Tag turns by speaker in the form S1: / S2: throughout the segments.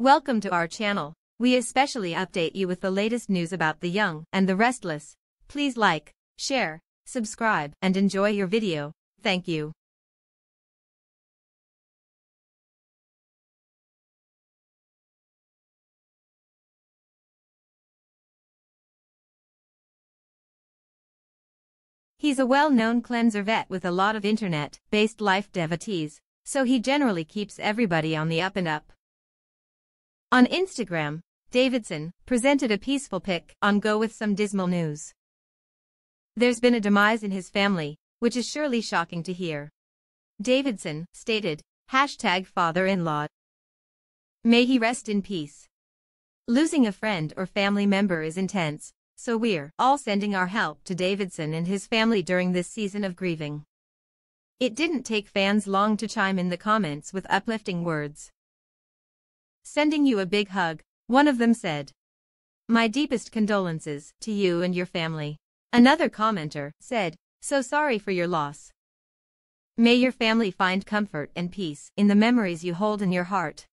S1: Welcome to our channel. We especially update you with the latest news about the young and the restless. Please like, share, subscribe, and enjoy your video. Thank you. He's a well-known cleanser vet with a lot of internet-based life devotees, so he generally keeps everybody on the up and up. On Instagram, Davidson presented a peaceful pic on Go with some dismal news. There's been a demise in his family, which is surely shocking to hear. Davidson stated, hashtag father-in-law. May he rest in peace. Losing a friend or family member is intense, so we're all sending our help to Davidson and his family during this season of grieving. It didn't take fans long to chime in the comments with uplifting words. Sending you a big hug, one of them said. My deepest condolences to you and your family. Another commenter said, So sorry for your loss. May your family find comfort and peace in the memories you hold in your heart.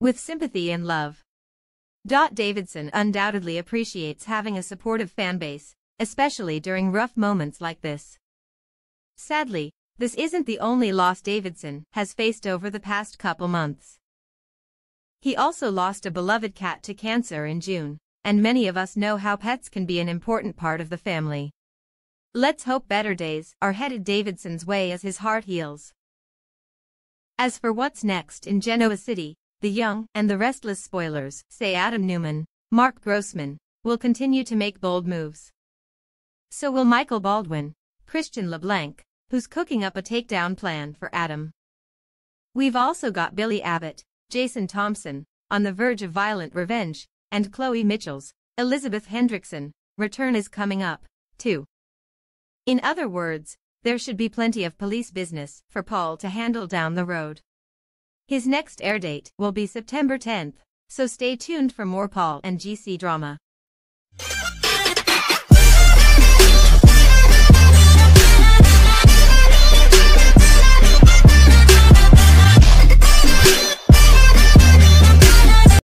S1: With sympathy and love. Dot Davidson undoubtedly appreciates having a supportive fan base, especially during rough moments like this. Sadly, this isn't the only loss Davidson has faced over the past couple months. He also lost a beloved cat to cancer in June, and many of us know how pets can be an important part of the family. Let's hope better days are headed Davidson's way as his heart heals. As for what's next in Genoa City, the young and the restless spoilers, say Adam Newman, Mark Grossman, will continue to make bold moves. So will Michael Baldwin, Christian LeBlanc, who's cooking up a takedown plan for Adam. We've also got Billy Abbott, Jason Thompson, On the Verge of Violent Revenge, and Chloe Mitchell's, Elizabeth Hendrickson, Return is Coming Up, too. In other words, there should be plenty of police business for Paul to handle down the road. His next air date will be September 10th, so stay tuned for more Paul and GC drama.